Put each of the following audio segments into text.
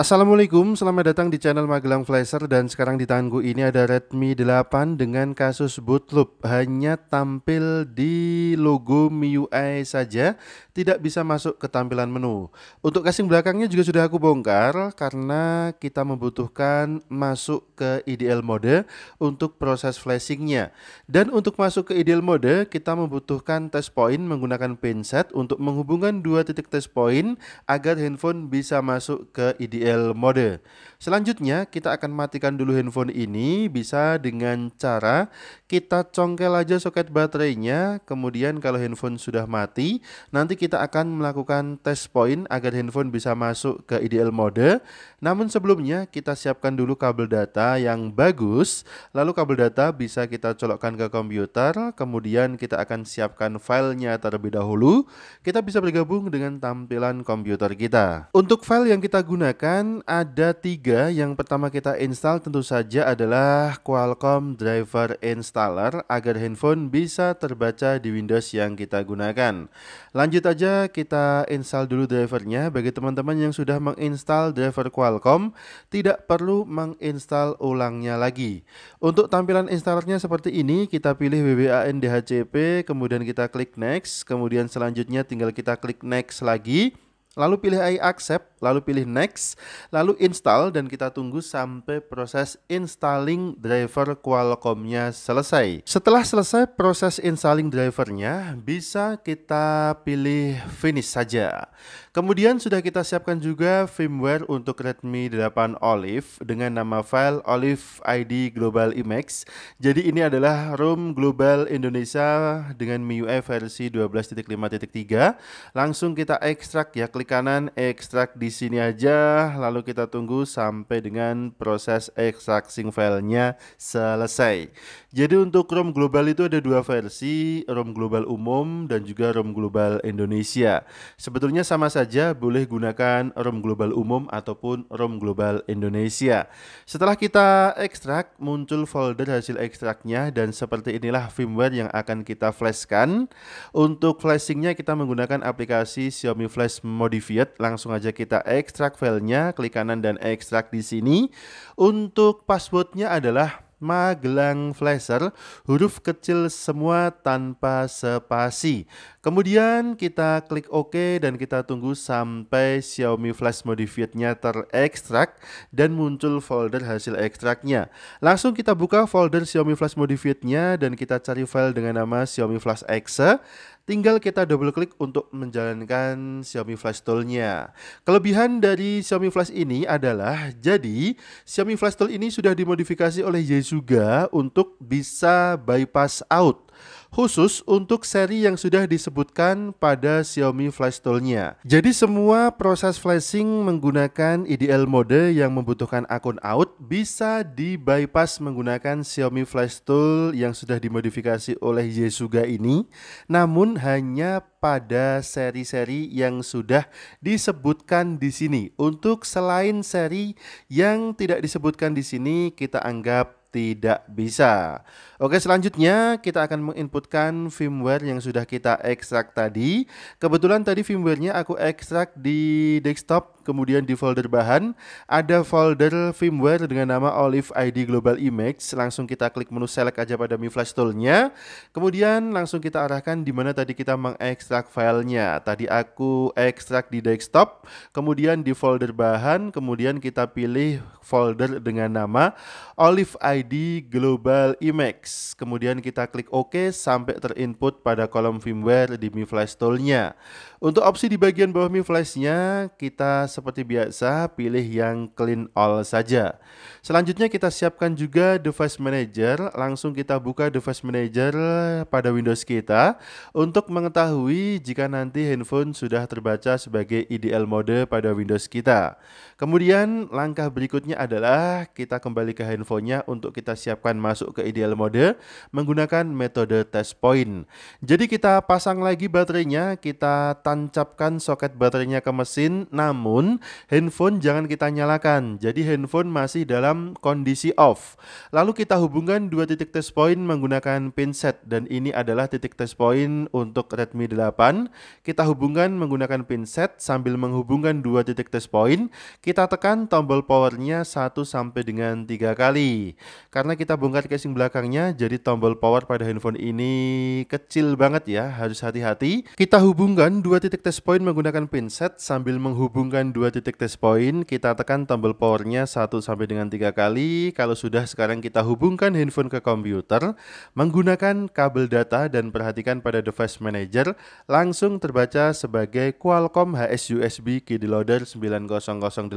Assalamualaikum, selamat datang di channel Magelang Flasher dan sekarang di tanganku ini ada Redmi 8 dengan kasus bootloop hanya tampil di logo MIUI saja, tidak bisa masuk ke tampilan menu. Untuk casing belakangnya juga sudah aku bongkar karena kita membutuhkan masuk ke IDL mode untuk proses flashingnya. Dan untuk masuk ke IDL mode, kita membutuhkan test point menggunakan pinset untuk menghubungkan dua titik test point agar handphone bisa masuk ke IDL mode. Selanjutnya kita akan matikan dulu handphone ini bisa dengan cara kita congkel aja soket baterainya, kemudian kalau handphone sudah mati, nanti kita akan melakukan test point agar handphone bisa masuk ke ideal mode. Namun sebelumnya kita siapkan dulu kabel data yang bagus, lalu kabel data bisa kita colokkan ke komputer, kemudian kita akan siapkan filenya terlebih dahulu. Kita bisa bergabung dengan tampilan komputer kita. Untuk file yang kita gunakan ada tiga, yang pertama kita install tentu saja adalah Qualcomm Driver Install installer agar handphone bisa terbaca di Windows yang kita gunakan. Lanjut aja kita install dulu drivernya. Bagi teman-teman yang sudah menginstal driver Qualcomm, tidak perlu menginstal ulangnya lagi. Untuk tampilan installernya seperti ini, kita pilih WWAN DHCP, kemudian kita klik next, kemudian selanjutnya tinggal kita klik next lagi. Lalu pilih I accept, lalu pilih next, lalu install dan kita tunggu sampai proses installing driver Qualcomm-nya selesai. Setelah selesai proses installing drivernya, bisa kita pilih finish saja. Kemudian sudah kita siapkan juga firmware untuk Redmi 8 Olive dengan nama file Olive ID Global IMAX Jadi ini adalah ROM Global Indonesia dengan MIUI versi 12.5.3. Langsung kita ekstrak ya klik kanan ekstrak di sini aja lalu kita tunggu sampai dengan proses extracting filenya selesai. Jadi untuk ROM global itu ada dua versi, ROM global umum dan juga ROM global Indonesia. Sebetulnya sama saja boleh gunakan ROM global umum ataupun ROM global Indonesia. Setelah kita ekstrak muncul folder hasil ekstraknya dan seperti inilah firmware yang akan kita flashkan. Untuk flashingnya kita menggunakan aplikasi Xiaomi Flash Mode modified, langsung aja kita ekstrak filenya, klik kanan dan ekstrak di sini. Untuk passwordnya adalah Magelang Flasher, huruf kecil semua tanpa spasi. Kemudian kita klik OK dan kita tunggu sampai Xiaomi Flash Modified-nya terekstrak dan muncul folder hasil ekstraknya. Langsung kita buka folder Xiaomi Flash modified dan kita cari file dengan nama Xiaomi Flash Exe. Tinggal kita double klik untuk menjalankan Xiaomi Flash Tool-nya. Kelebihan dari Xiaomi Flash ini adalah jadi Xiaomi Flash Tool ini sudah dimodifikasi oleh Yesuga untuk bisa bypass out khusus untuk seri yang sudah disebutkan pada Xiaomi Flash Tool-nya. Jadi semua proses flashing menggunakan IDL mode yang membutuhkan akun out bisa di-bypass menggunakan Xiaomi Flash Tool yang sudah dimodifikasi oleh Yesuga ini, namun hanya pada seri-seri yang sudah disebutkan di sini. Untuk selain seri yang tidak disebutkan di sini, kita anggap tidak bisa. Oke, selanjutnya kita akan menginputkan firmware yang sudah kita ekstrak tadi. Kebetulan tadi firmware-nya aku ekstrak di desktop, kemudian di folder bahan. Ada folder firmware dengan nama Olive ID Global Image. Langsung kita klik menu select aja pada Mi Flash Tool-nya. Kemudian langsung kita arahkan di mana tadi kita mengekstrak filenya. Tadi aku ekstrak di desktop, kemudian di folder bahan, kemudian kita pilih folder dengan nama Olive ID ID Global IMAX. Kemudian kita klik OK sampai terinput pada kolom firmware di Mi Flash Tool-nya. Untuk opsi di bagian bawah mie flashnya, kita seperti biasa pilih yang clean all saja. Selanjutnya kita siapkan juga device manager, langsung kita buka device manager pada Windows kita untuk mengetahui jika nanti handphone sudah terbaca sebagai IDL mode pada Windows kita. Kemudian langkah berikutnya adalah kita kembali ke handphonenya untuk kita siapkan masuk ke IDL mode menggunakan metode test point. Jadi kita pasang lagi baterainya, kita tancapkan soket baterainya ke mesin, namun handphone jangan kita nyalakan. Jadi handphone masih dalam kondisi off. Lalu kita hubungkan dua titik test point menggunakan pinset dan ini adalah titik test point untuk Redmi 8. Kita hubungkan menggunakan pinset sambil menghubungkan dua titik test point. Kita tekan tombol powernya 1 sampai dengan 3 kali. Karena kita bongkar casing belakangnya, jadi tombol power pada handphone ini kecil banget ya, harus hati-hati. Kita hubungkan dua titik test point menggunakan pinset sambil menghubungkan dua titik test point. Kita tekan tombol powernya 1 sampai dengan 3 kali. Kalau sudah sekarang kita hubungkan handphone ke komputer menggunakan kabel data dan perhatikan pada device manager langsung terbaca sebagai Qualcomm HS USB KD Loader 9008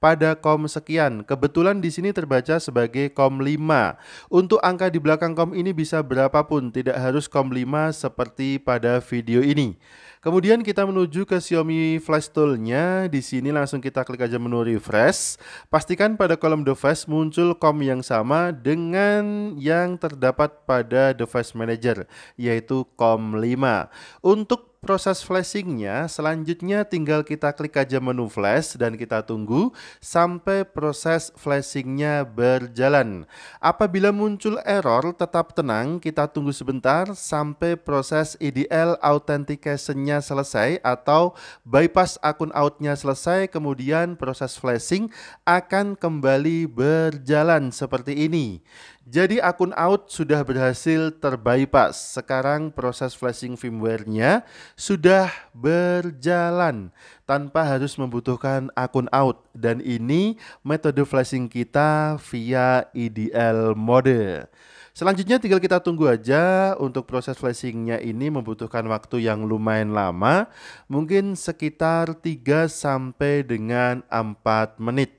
pada COM sekian. Kebetulan di sini terbaca sebagai COM 5. Untuk angka di belakang COM ini bisa berapapun, tidak harus COM 5 seperti pada video ini. Kemudian kita menuju ke Xiaomi Flash Tool-nya. Di sini langsung kita klik aja menu refresh. Pastikan pada kolom device muncul COM yang sama dengan yang terdapat pada device manager, yaitu COM 5. Untuk proses flashingnya, selanjutnya tinggal kita klik aja menu flash dan kita tunggu sampai proses flashingnya berjalan. Apabila muncul error, tetap tenang, kita tunggu sebentar sampai proses EDL authentication selesai atau bypass akun out selesai, kemudian proses flashing akan kembali berjalan seperti ini. Jadi akun out sudah berhasil terbypass. Sekarang proses flashing firmware-nya sudah berjalan tanpa harus membutuhkan akun out. Dan ini metode flashing kita via EDL mode. Selanjutnya tinggal kita tunggu aja untuk proses flashingnya ini membutuhkan waktu yang lumayan lama. Mungkin sekitar 3 sampai dengan 4 menit.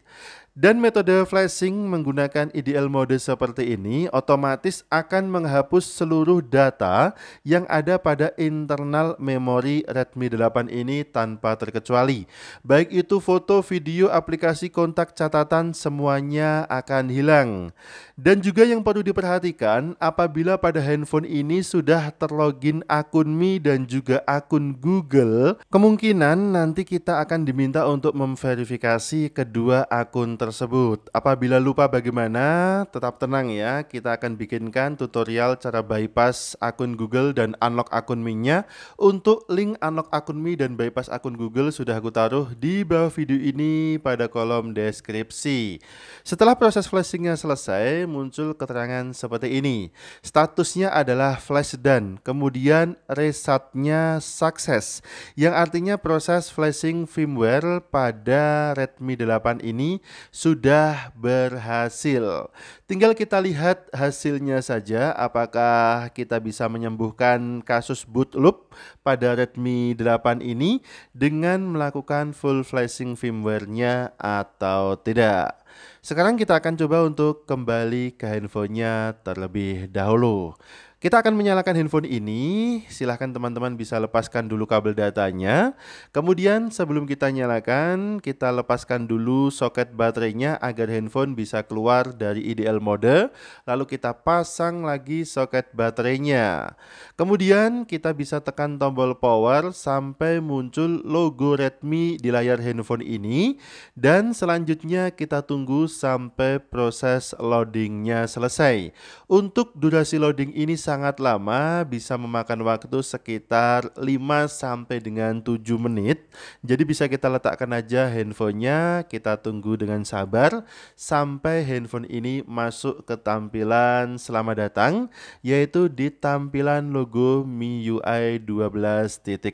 Dan metode flashing menggunakan IDL mode seperti ini otomatis akan menghapus seluruh data yang ada pada internal memori Redmi 8 ini tanpa terkecuali. Baik itu foto, video, aplikasi, kontak, catatan semuanya akan hilang. Dan juga yang perlu diperhatikan apabila pada handphone ini sudah terlogin akun Mi dan juga akun Google, kemungkinan nanti kita akan diminta untuk memverifikasi kedua akun tersebut. Apabila lupa bagaimana, tetap tenang ya. Kita akan bikinkan tutorial cara bypass akun Google dan unlock akun Mi-nya. Untuk link unlock akun Mi dan bypass akun Google sudah aku taruh di bawah video ini pada kolom deskripsi. Setelah proses flashingnya selesai, muncul keterangan seperti ini. Statusnya adalah flash done, kemudian resetnya sukses, yang artinya proses flashing firmware pada Redmi 8 ini sudah berhasil. Tinggal kita lihat hasilnya saja apakah kita bisa menyembuhkan kasus boot loop pada Redmi 8 ini dengan melakukan full flashing firmware-nya atau tidak. Sekarang kita akan coba untuk kembali ke handphonenya terlebih dahulu. Kita akan menyalakan handphone ini. Silahkan teman-teman bisa lepaskan dulu kabel datanya. Kemudian sebelum kita nyalakan, kita lepaskan dulu soket baterainya agar handphone bisa keluar dari IDL mode. Lalu kita pasang lagi soket baterainya. Kemudian kita bisa tekan tombol power sampai muncul logo Redmi di layar handphone ini. Dan selanjutnya kita tunggu sampai proses loadingnya selesai. Untuk durasi loading ini sangat lama bisa memakan waktu sekitar 5 sampai dengan 7 menit. Jadi bisa kita letakkan aja handphonenya, kita tunggu dengan sabar sampai handphone ini masuk ke tampilan selamat datang yaitu di tampilan logo MIUI 12.5.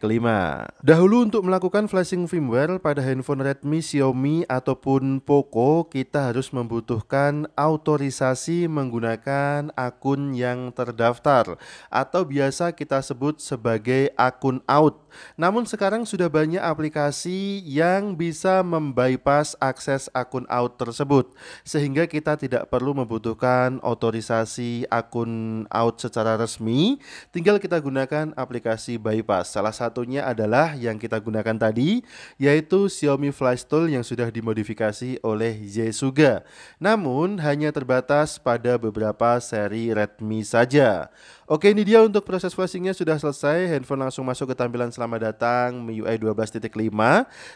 Dahulu untuk melakukan flashing firmware pada handphone Redmi, Xiaomi ataupun Poco kita harus membutuhkan autorisasi menggunakan akun yang terdaftar Qatar atau biasa kita sebut sebagai akun out. Namun sekarang sudah banyak aplikasi yang bisa membypass akses akun out tersebut sehingga kita tidak perlu membutuhkan otorisasi akun out secara resmi, tinggal kita gunakan aplikasi bypass. Salah satunya adalah yang kita gunakan tadi yaitu Xiaomi Flash Tool yang sudah dimodifikasi oleh Yesuga. Namun hanya terbatas pada beberapa seri Redmi saja. Oke ini dia untuk proses flashingnya sudah selesai Handphone langsung masuk ke tampilan selamat datang MIUI 12.5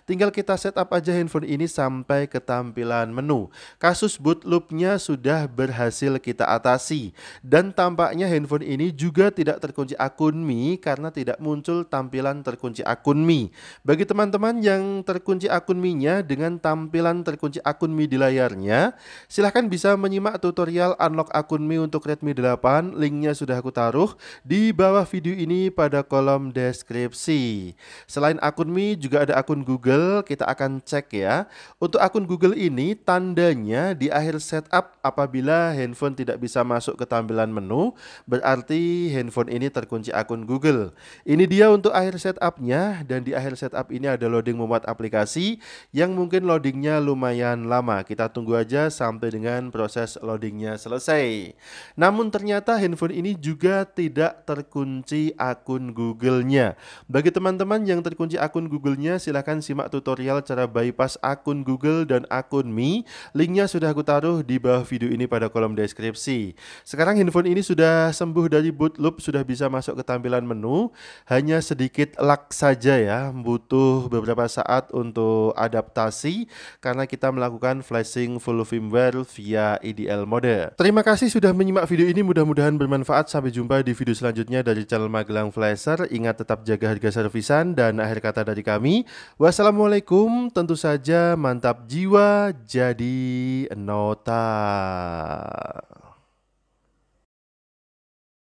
Tinggal kita setup aja handphone ini sampai ke tampilan menu Kasus boot loopnya sudah berhasil kita atasi Dan tampaknya handphone ini juga tidak terkunci akun Mi Karena tidak muncul tampilan terkunci akun Mi Bagi teman-teman yang terkunci akun Mi-nya dengan tampilan terkunci akun Mi di layarnya Silahkan bisa menyimak tutorial unlock akun Mi untuk Redmi 8 Linknya sudah sudah aku taruh di bawah video ini pada kolom deskripsi. Selain akun Mi juga ada akun Google, kita akan cek ya. Untuk akun Google ini tandanya di akhir setup apabila handphone tidak bisa masuk ke tampilan menu, berarti handphone ini terkunci akun Google. Ini dia untuk akhir setupnya dan di akhir setup ini ada loading membuat aplikasi yang mungkin loadingnya lumayan lama. Kita tunggu aja sampai dengan proses loadingnya selesai. Namun ternyata handphone ini ini juga tidak terkunci akun Google-nya. Bagi teman-teman yang terkunci akun Google-nya, silahkan simak tutorial cara bypass akun Google dan akun Mi. Linknya sudah aku taruh di bawah video ini pada kolom deskripsi. Sekarang handphone ini sudah sembuh dari boot loop, sudah bisa masuk ke tampilan menu. Hanya sedikit lag saja ya, butuh beberapa saat untuk adaptasi karena kita melakukan flashing full firmware via EDL mode. Terima kasih sudah menyimak video ini, mudah-mudahan bermanfaat bermanfaat. Sampai jumpa di video selanjutnya dari channel Magelang Flasher. Ingat tetap jaga harga servisan dan akhir kata dari kami. Wassalamualaikum, tentu saja mantap jiwa jadi nota.